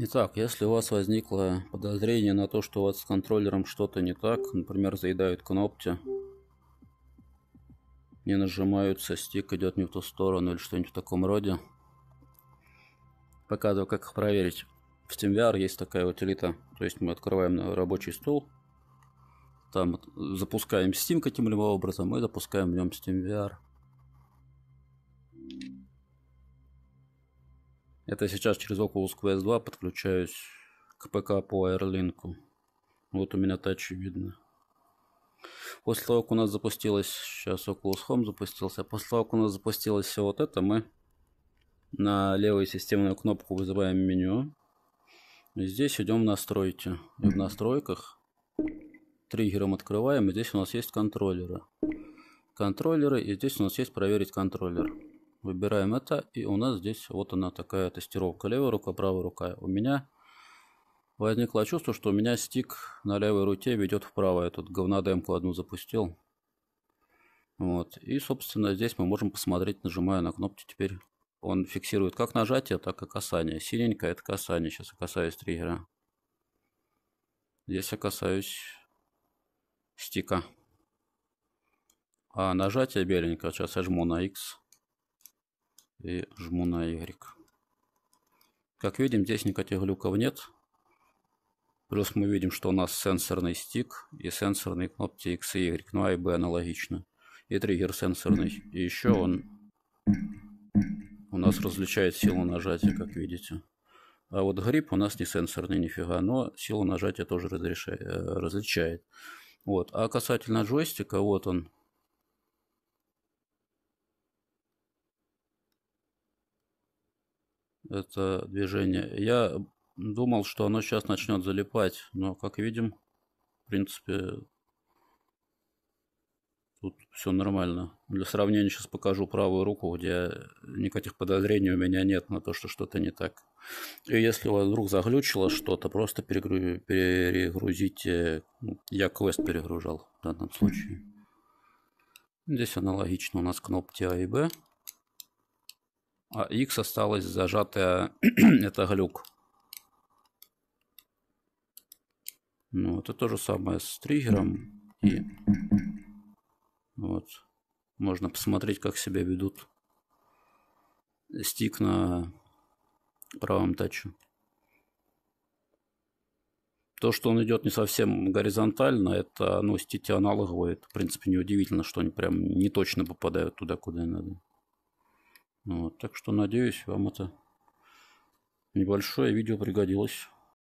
Итак, если у вас возникло подозрение на то, что у вас с контроллером что-то не так, например, заедают кнопки, не нажимаются, стик идет не в ту сторону или что-нибудь в таком роде, показываю, как их проверить. В SteamVR есть такая утилита, то есть мы открываем рабочий стол, там запускаем Steam каким-либо образом и запускаем в нем SteamVR. Это сейчас через Oculus Quest 2 подключаюсь к ПК по AirLink. Вот у меня тачи видно. После того, как у нас запустилось, сейчас Oculus Home запустился, после того, как у нас запустилось все вот это, мы на левую системную кнопку вызываем меню. И здесь идем в настройки. И в настройках триггером открываем, и здесь у нас есть контроллеры. Контроллеры, и здесь у нас есть проверить контроллер. Выбираем это, и у нас здесь вот она такая тестировка. Левая рука, правая рука. У меня возникло чувство, что у меня стик на левой руке ведет вправо. Я тут говна говнодемку одну запустил. Вот. И, собственно, здесь мы можем посмотреть, нажимая на кнопки теперь. Он фиксирует как нажатие, так и касание. Синенькое – это касание. Сейчас я касаюсь триггера. Здесь я касаюсь стика. А нажатие беленькое. Сейчас я жму на X и жму на Y. Как видим, здесь никаких глюков нет. Плюс мы видим, что у нас сенсорный стик и сенсорные кнопки X и Y. Ну, А и Б аналогично. И триггер сенсорный. И еще он у нас различает силу нажатия, как видите. А вот грипп у нас не сенсорный нифига, но силу нажатия тоже разрешает, э, различает. Вот. А касательно джойстика, вот он, это движение. Я думал, что оно сейчас начнет залипать, но, как видим, в принципе, тут все нормально. Для сравнения сейчас покажу правую руку, где никаких подозрений у меня нет на то, что что-то не так. И если у вас вдруг заглючило что-то, просто перегру... перегрузите. Ну, я квест перегружал в данном случае. Здесь аналогично у нас кнопки А и Б а X осталось зажатая, это глюк. Ну, это то же самое с триггером. И вот. Можно посмотреть, как себя ведут стик на правом таче. То, что он идет не совсем горизонтально, это, ну, стики аналоговые. Это, в принципе, неудивительно, что они прям не точно попадают туда, куда и надо. Вот, так что надеюсь, вам это небольшое видео пригодилось.